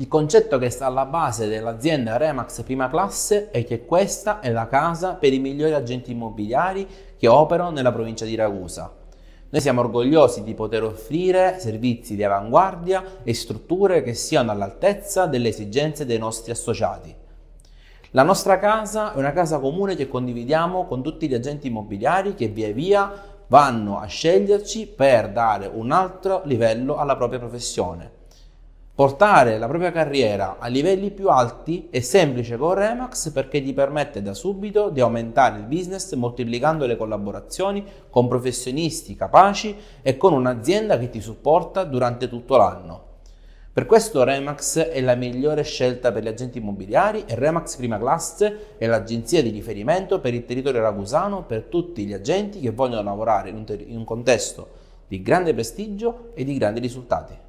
Il concetto che sta alla base dell'azienda Remax Prima Classe è che questa è la casa per i migliori agenti immobiliari che operano nella provincia di Ragusa. Noi siamo orgogliosi di poter offrire servizi di avanguardia e strutture che siano all'altezza delle esigenze dei nostri associati. La nostra casa è una casa comune che condividiamo con tutti gli agenti immobiliari che via via vanno a sceglierci per dare un altro livello alla propria professione. Portare la propria carriera a livelli più alti è semplice con Remax perché ti permette da subito di aumentare il business moltiplicando le collaborazioni con professionisti capaci e con un'azienda che ti supporta durante tutto l'anno. Per questo Remax è la migliore scelta per gli agenti immobiliari e Remax Prima Classe è l'agenzia di riferimento per il territorio ragusano per tutti gli agenti che vogliono lavorare in un, ter- in un contesto di grande prestigio e di grandi risultati.